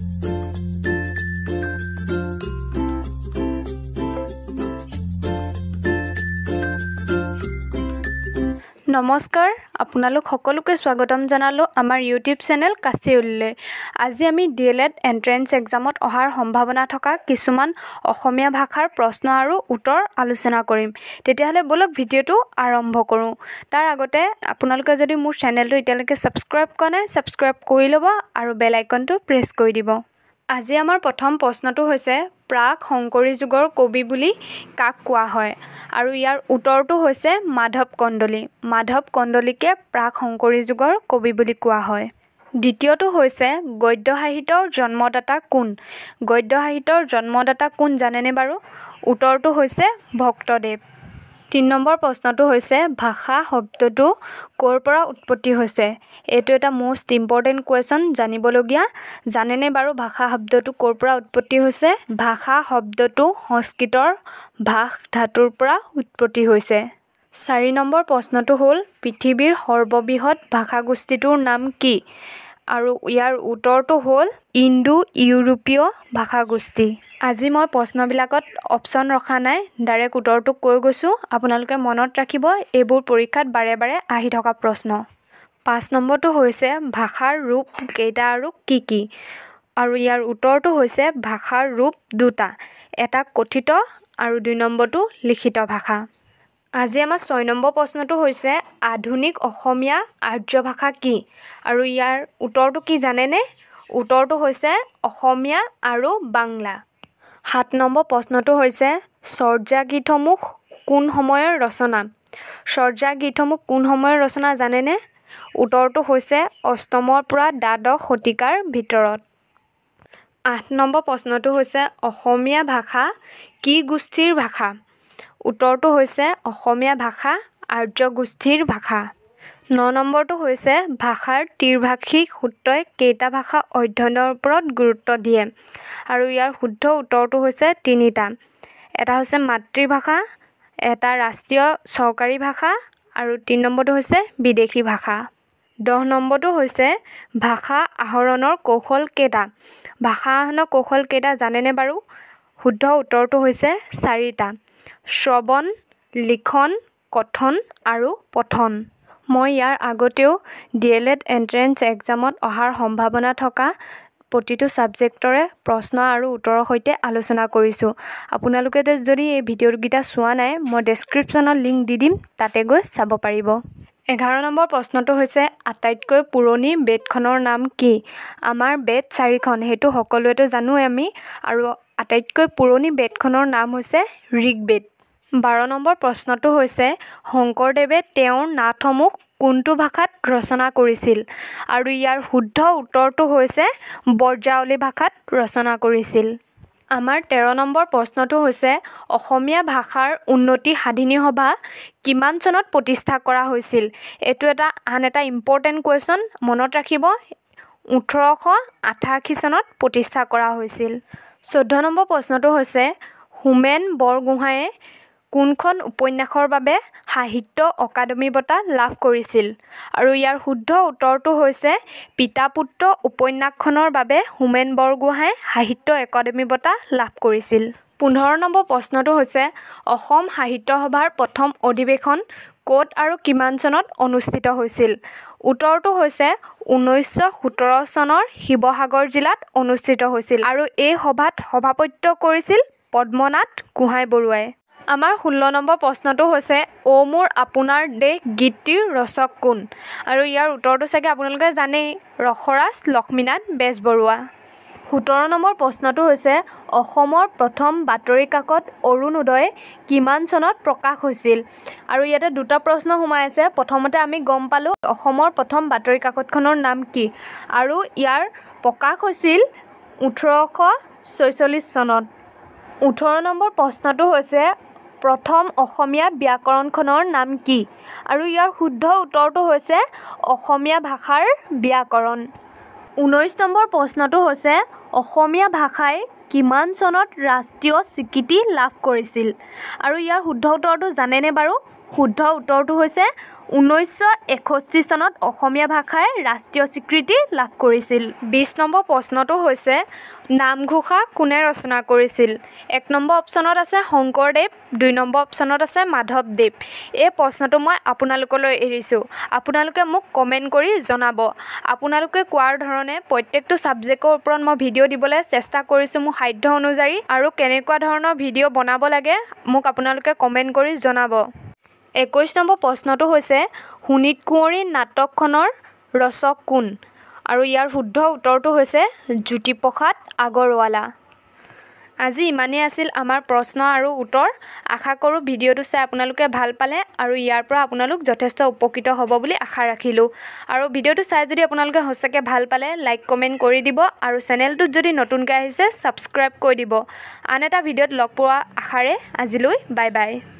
Thank you. নমস্কাৰ আপোনালোক সকলোকে স্বাগতম জনালোঁ আমাৰ ইউটিউব চেনেল কাচিউল্লৈ আজি আমি ডি এল এড এণ্ট্ৰেঞ্চ এক্সামত অহাৰ সম্ভাৱনা থকা কিছুমান অসমীয়া ভাষাৰ প্ৰশ্ন আৰু উত্তৰ আলোচনা কৰিম তেতিয়াহ'লে বোলক ভিডিঅ'টো আৰম্ভ কৰোঁ তাৰ আগতে আপোনালোকে যদি মোৰ চেনেলটো এতিয়ালৈকে ছাবস্ক্ৰাইব কৰা নাই ছাবস্ক্ৰাইব কৰি ল'ব আৰু বেল প্ৰেছ কৰি দিব আজি আমাৰ প্ৰথম প্ৰশ্নটো হৈছে প্ৰাক শংকৰী যুগৰ কবি বুলি কাক কোৱা হয় আৰু ইয়াৰ উত্তৰটো হৈছে মাধৱ কন্দলী মাধৱ কণ্ডলীকে প্ৰাক শংকৰী যুগৰ কবি বুলি কোৱা হয় দ্বিতীয়টো হৈছে গদ্য সাহিত্যৰ জন্মদাতা কোন গদ্য সাহিত্যৰ জন্মদাতা কোন জানেনে বাৰু উত্তৰটো হৈছে ভক্তদেৱ তিনি নম্বৰ প্ৰশ্নটো হৈছে ভাষা শব্দটো ক'ৰ পৰা উৎপত্তি হৈছে এইটো এটা মষ্ট ইম্পৰ্টেণ্ট কুৱেশ্যন জানিবলগীয়া জানেনে বাৰু ভাষা শব্দটো ক'ৰ পৰা উৎপত্তি হৈছে ভাষা শব্দটো সংস্কৃতৰ ভাষ ধাতুৰ পৰা উৎপত্তি হৈছে চাৰি নম্বৰ প্ৰশ্নটো হ'ল পৃথিৱীৰ সৰ্ববৃহৎ ভাষাগোষ্ঠীটোৰ নাম কি আৰু ইয়াৰ উত্তৰটো হ'ল ইণ্ডো ইউৰোপীয় ভাষাগোষ্ঠী আজি মই প্ৰশ্নবিলাকত অপশ্যন ৰখা নাই ডাইৰেক্ট উত্তৰটো কৈ গৈছোঁ আপোনালোকে মনত ৰাখিব এইবোৰ পৰীক্ষাত বাৰে বাৰে আহি থকা প্ৰশ্ন পাঁচ নম্বৰটো হৈছে ভাষাৰ ৰূপ কেইটা আৰু কি কি আৰু ইয়াৰ উত্তৰটো হৈছে ভাষাৰ ৰূপ দুটা এটা কথিত আৰু দুই নম্বৰটো লিখিত ভাষা আজি আমাৰ ছয় নম্বৰ প্ৰশ্নটো হৈছে আধুনিক অসমীয়া আৰ্য ভাষা কি আৰু ইয়াৰ উত্তৰটো কি জানেনে উত্তৰটো হৈছে অসমীয়া আৰু বাংলা সাত নম্বৰ প্ৰশ্নটো হৈছে চৰ্যা গীতসমূহ কোন সময়ৰ ৰচনা চৰ্যা গীতসমূহ কোন সময়ৰ ৰচনা জানেনে উত্তৰটো হৈছে অষ্টমৰ পৰা দ্বাদশ শতিকাৰ ভিতৰত আঠ নম্বৰ প্ৰশ্নটো হৈছে অসমীয়া ভাষা কি গোষ্ঠীৰ ভাষা উত্তৰটো হৈছে অসমীয়া ভাষা আৰ্যগোষ্ঠীৰ ভাষা ন নম্বৰটো হৈছে ভাষাৰ ত্ৰিভাষিক সূত্ৰই কেইটা ভাষা অধ্যয়নৰ ওপৰত গুৰুত্ব দিয়ে আৰু ইয়াৰ শুদ্ধ উত্তৰটো হৈছে তিনিটা এটা হৈছে মাতৃভাষা এটা ৰাষ্ট্ৰীয় চৰকাৰী ভাষা আৰু তিনি নম্বৰটো হৈছে বিদেশী ভাষা দহ নম্বৰটো হৈছে ভাষা আহৰণৰ কৌশল কেইটা ভাষা আহৰণৰ কৌশল কেইটা জানেনে বাৰু শুদ্ধ উত্তৰটো হৈছে চাৰিটা শ্ৰৱণ লিখন কথন আৰু পঠন মই ইয়াৰ আগতেও ডি এল এড এণ্ট্ৰেঞ্চ এক্সামত অহাৰ সম্ভাৱনা থকা প্ৰতিটো ছাবজেক্টৰে প্ৰশ্ন আৰু উত্তৰৰ সৈতে আলোচনা কৰিছোঁ আপোনালোকে যদি এই ভিডিঅ'কেইটা চোৱা নাই মই ডেছক্ৰিপশ্যনত লিংক দি দিম তাতে গৈ চাব পাৰিব এঘাৰ নম্বৰ প্ৰশ্নটো হৈছে আটাইতকৈ পুৰণি বেটখনৰ নাম কি আমাৰ বেট চাৰিখন সেইটো সকলোৱেতো জানোৱেই আমি আৰু আটাইতকৈ পুৰণি বেটখনৰ নাম হৈছে ঋগ বেট বাৰ নম্বৰ প্ৰশ্নটো হৈছে শংকৰদেৱে তেওঁৰ নাটসমূহ কোনটো ভাষাত ৰচনা কৰিছিল আৰু ইয়াৰ শুদ্ধ উত্তৰটো হৈছে বৰজাৱলী ভাষাত ৰচনা কৰিছিল আমাৰ তেৰ নম্বৰ প্ৰশ্নটো হৈছে অসমীয়া ভাষাৰ উন্নতি সাধিনী সভা কিমান চনত প্ৰতিষ্ঠা কৰা হৈছিল এইটো এটা আন এটা ইম্পৰ্টেণ্ট কুৱেশ্যন মনত ৰাখিব ওঠৰশ আঠাশী চনত প্ৰতিষ্ঠা কৰা হৈছিল চৈধ্য নম্বৰ প্ৰশ্নটো হৈছে হোমেন বৰগোহাঁয়ে কোনখন উপন্যাসৰ বাবে সাহিত্য অকাডেমি বঁটা লাভ কৰিছিল আৰু ইয়াৰ শুদ্ধ উত্তৰটো হৈছে পিতা পুত্ৰ উপন্যাসখনৰ বাবে হোমেন বৰগোহাঁই সাহিত্য একাডেমি বঁটা লাভ কৰিছিল পোন্ধৰ নম্বৰ প্ৰশ্নটো হৈছে অসম সাহিত্য সভাৰ প্ৰথম অধিৱেশন ক'ত আৰু কিমান চনত অনুষ্ঠিত হৈছিল উত্তৰটো হৈছে ঊনৈছশ সোতৰ চনৰ শিৱসাগৰ জিলাত অনুষ্ঠিত হৈছিল আৰু এই সভাত সভাপত্য কৰিছিল পদ্মনাথ গোহাঁই বৰুৱাই আমাৰ ষোল্ল নম্বৰ প্ৰশ্নটো হৈছে অ মোৰ আপোনাৰ দেশ গীতটিৰ ৰচক কোন আৰু ইয়াৰ উত্তৰটো চাগে আপোনালোকে জানেই ৰসৰাজ লক্ষ্মীনাথ বেজবৰুৱা সোতৰ নম্বৰ প্ৰশ্নটো হৈছে অসমৰ প্ৰথম বাতৰি কাকত অৰুণোদয় কিমান চনত প্ৰকাশ হৈছিল আৰু ইয়াতে দুটা প্ৰশ্ন সোমাই আছে প্ৰথমতে আমি গম পালোঁ অসমৰ প্ৰথম বাতৰি কাকতখনৰ নাম কি আৰু ইয়াৰ প্ৰকাশ হৈছিল ওঠৰশ ছয়চল্লিছ চনত ওঠৰ নম্বৰ প্ৰশ্নটো হৈছে প্ৰথম অসমীয়া ব্যাকৰণখনৰ নাম কি আৰু ইয়াৰ শুদ্ধ উত্তৰটো হৈছে অসমীয়া ভাষাৰ ব্যাকৰণ ঊনৈছ নম্বৰ প্ৰশ্নটো হৈছে অসমীয়া ভাষাই কিমান চনত ৰাষ্ট্ৰীয় স্বীকৃতি লাভ কৰিছিল আৰু ইয়াৰ শুদ্ধ উত্তৰটো জানেনে বাৰু শুদ্ধ উত্তৰটো হৈছে ঊনৈছশ এষষ্ঠি চনত অসমীয়া ভাষাই ৰাষ্ট্ৰীয় স্বীকৃতি লাভ কৰিছিল বিছ নম্বৰ প্ৰশ্নটো হৈছে নামঘোষা কোনে ৰচনা কৰিছিল এক নম্বৰ অপশ্যনত আছে শংকৰদেৱ দুই নম্বৰ অপশ্যনত আছে মাধৱদেৱ এই প্ৰশ্নটো মই আপোনালোকলৈ এৰিছোঁ আপোনালোকে মোক কমেণ্ট কৰি জনাব আপোনালোকে কোৱাৰ ধৰণে প্ৰত্যেকটো ছাবজেক্টৰ ওপৰত মই ভিডিঅ' দিবলৈ চেষ্টা কৰিছোঁ মোৰ সাধ্য অনুযায়ী আৰু কেনেকুৱা ধৰণৰ ভিডিঅ' বনাব লাগে মোক আপোনালোকে কমেণ্ট কৰি জনাব একৈছ নম্বৰ প্ৰশ্নটো হৈছে শুনিত কুঁৱৰী নাটকখনৰ ৰচক কোন আৰু ইয়াৰ শুদ্ধ উত্তৰটো হৈছে জ্যোতিপ্ৰসাদ আগৰৱালা আজি ইমানেই আছিল আমাৰ প্ৰশ্ন আৰু উত্তৰ আশা কৰোঁ ভিডিঅ'টো চাই আপোনালোকে ভাল পালে আৰু ইয়াৰ পৰা আপোনালোক যথেষ্ট উপকৃত হ'ব বুলি আশা ৰাখিলোঁ আৰু ভিডিঅ'টো চাই যদি আপোনালোকে সঁচাকৈ ভাল পালে লাইক কমেণ্ট কৰি দিব আৰু চেনেলটোত যদি নতুনকৈ আহিছে ছাবস্ক্ৰাইব কৰি দিব আন এটা ভিডিঅ'ত লগ পোৱা আশাৰে আজিলৈ বাই বাই